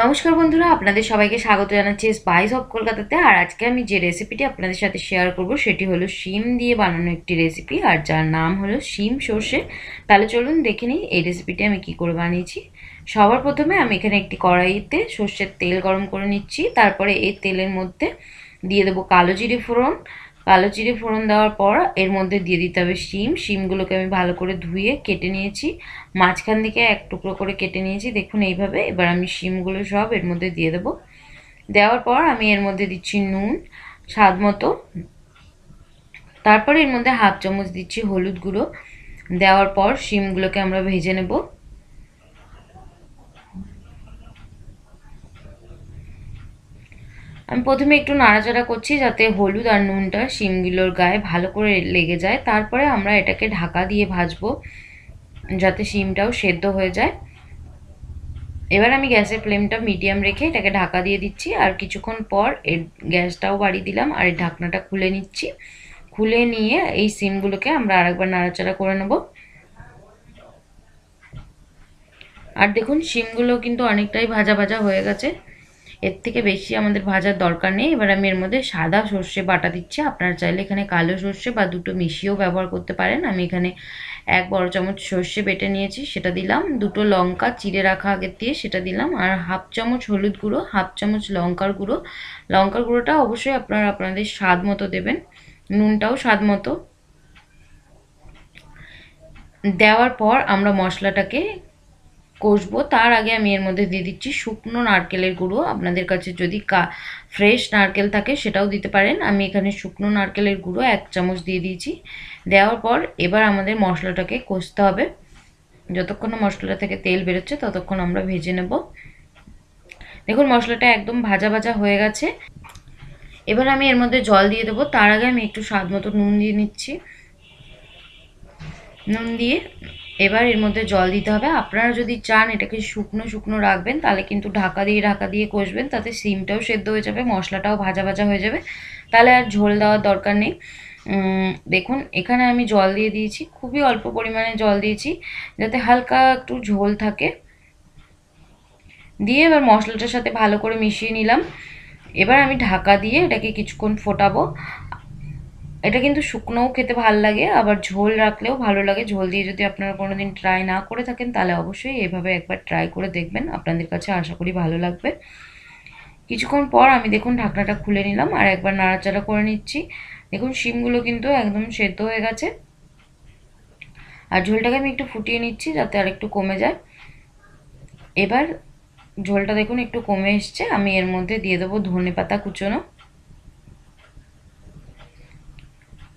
নমস্কার বন্ধুরা আপনাদের সবাইকে স্বাগত জানাচ্ছি স্পাইস অফ কলকাতাতে আর আজকে আমি যে রেসিপিটি আপনাদের সাথে শেয়ার করব সেটি হলো শিম দিয়ে বানানো একটি রেসিপি আর যার নাম হলো শিম সর্ষে তাহলে চলুন দেখে নিই এই রেসিপিটি আমি কি করে বানিয়েছি সবার প্রথমে আমি এখানে একটি কড়াইতে সর্ষের তেল গরম করে নিচ্ছি তারপরে এই তেলের মধ্যে দিয়ে দেবো কালো জিরি ফোড়ন কালো চিড়ে ফোড়ন দেওয়ার পর এর মধ্যে দিয়ে দিতে হবে শিম শিমগুলোকে আমি ভালো করে ধুয়ে কেটে নিয়েছি মাঝখান দিকে এক টুকরো করে কেটে নিয়েছি দেখুন এইভাবে এবার আমি শিমগুলো সব এর মধ্যে দিয়ে দেবো দেওয়ার পর আমি এর মধ্যে দিচ্ছি নুন স্বাদ মতো তারপর এর মধ্যে হাফ চামচ দিচ্ছি হলুদ গুঁড়ো দেওয়ার পর শিমগুলোকে আমরা ভেজে নেবো আমি প্রথমে একটু নাড়াচাড়া করছি যাতে হলুদ আর নুনটা শিমগুলোর গায়ে ভালো করে লেগে যায় তারপরে আমরা এটাকে ঢাকা দিয়ে ভাজবো যাতে শিমটাও সেদ্ধ হয়ে যায় এবার আমি গ্যাসের ফ্লেমটা মিডিয়াম রেখে এটাকে ঢাকা দিয়ে দিচ্ছি আর কিছুক্ষণ পর এর গ্যাসটাও বাড়িয়ে দিলাম আর এর ঢাকনাটা খুলে নিচ্ছি খুলে নিয়ে এই সিমগুলোকে আমরা আরেকবার নাড়াচাড়া করে নেব আর দেখুন সিমগুলো কিন্তু অনেকটাই ভাজা ভাজা হয়ে গেছে এর থেকে বেশি আমাদের ভাজার দরকার নেই এবার আমি এর মধ্যে সাদা সর্ষে বাটা দিচ্ছি আপনারা চাইলে এখানে কালো সর্ষে বা দুটো মিশিয়েও ব্যবহার করতে পারেন আমি এখানে এক বড় চামচ সর্ষে বেটে নিয়েছি সেটা দিলাম দুটো লঙ্কা চিড়ে রাখা আগের দিয়ে সেটা দিলাম আর হাফ চামচ হলুদ গুঁড়ো হাফ চামচ লঙ্কার গুঁড়ো লঙ্কার গুঁড়োটা অবশ্যই আপনারা আপনাদের স্বাদ মতো দেবেন নুনটাও স্বাদ মতো দেওয়ার পর আমরা মশলাটাকে কষবো তার আগে আমি এর মধ্যে দিয়ে দিচ্ছি শুকনো নারকেলের গুঁড়ো আপনাদের কাছে যদি কা ফ্রেশ নারকেল থাকে সেটাও দিতে পারেন আমি এখানে শুকনো নারকেলের গুঁড়ো এক চামচ দিয়ে দিয়েছি দেওয়ার পর এবার আমাদের মশলাটাকে কষতে হবে যতক্ষণ মশলাটা থেকে তেল বেরোচ্ছে ততক্ষণ আমরা ভেজে নেব দেখুন মশলাটা একদম ভাজা ভাজা হয়ে গেছে এবার আমি এর মধ্যে জল দিয়ে দেবো তার আগে আমি একটু স্বাদ মতো নুন দিয়ে নিচ্ছি নুন দিয়ে এবার এর মধ্যে জল দিতে হবে আপনারা যদি চান এটাকে শুকনো শুকনো রাখবেন তাহলে কিন্তু ঢাকা দিয়ে ঢাকা দিয়ে কষবেন তাতে সিমটাও সেদ্ধ হয়ে যাবে মশলাটাও ভাজা ভাজা হয়ে যাবে তাহলে আর ঝোল দেওয়ার দরকার নেই দেখুন এখানে আমি জল দিয়ে দিয়েছি খুবই অল্প পরিমাণে জল দিয়েছি যাতে হালকা একটু ঝোল থাকে দিয়ে এবার মশলাটার সাথে ভালো করে মিশিয়ে নিলাম এবার আমি ঢাকা দিয়ে এটাকে কিছুক্ষণ ফোটাবো এটা কিন্তু শুকনোও খেতে ভাল লাগে আবার ঝোল রাখলেও ভালো লাগে ঝোল দিয়ে যদি আপনারা কোনো দিন ট্রাই না করে থাকেন তাহলে অবশ্যই এভাবে একবার ট্রাই করে দেখবেন আপনাদের কাছে আশা করি ভালো লাগবে কিছুক্ষণ পর আমি দেখুন ঢাকনাটা খুলে নিলাম আর একবার নাড়াচাড়া করে নিচ্ছি দেখুন শিমগুলো কিন্তু একদম সেদ্ধ হয়ে গেছে আর ঝোলটাকে আমি একটু ফুটিয়ে নিচ্ছি যাতে আর একটু কমে যায় এবার ঝোলটা দেখুন একটু কমে এসছে আমি এর মধ্যে দিয়ে দেবো ধনে পাতা কুচোনো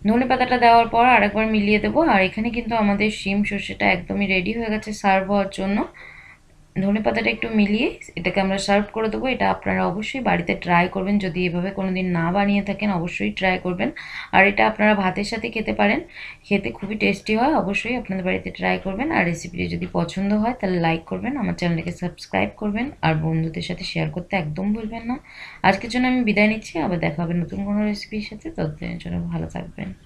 নুনে পাতাটা দেওয়ার পর আরেকবার মিলিয়ে দেবো আর এখানে কিন্তু আমাদের শিম সর্ষেটা একদমই রেডি হয়ে গেছে সার্ভ হওয়ার জন্য ধনে পাতাটা একটু মিলিয়ে এটাকে আমরা সার্ভ করে দেবো এটা আপনারা অবশ্যই বাড়িতে ট্রাই করবেন যদি এভাবে কোনো দিন না বানিয়ে থাকেন অবশ্যই ট্রাই করবেন আর এটা আপনারা ভাতের সাথে খেতে পারেন খেতে খুবই টেস্টি হয় অবশ্যই আপনাদের বাড়িতে ট্রাই করবেন আর রেসিপিটি যদি পছন্দ হয় তাহলে লাইক করবেন আমার চ্যানেলকে সাবস্ক্রাইব করবেন আর বন্ধুদের সাথে শেয়ার করতে একদম ভুলবেন না আজকের জন্য আমি বিদায় নিচ্ছি আবার দেখা হবে নতুন কোনো রেসিপির সাথে ততদিনের জন্য ভালো থাকবেন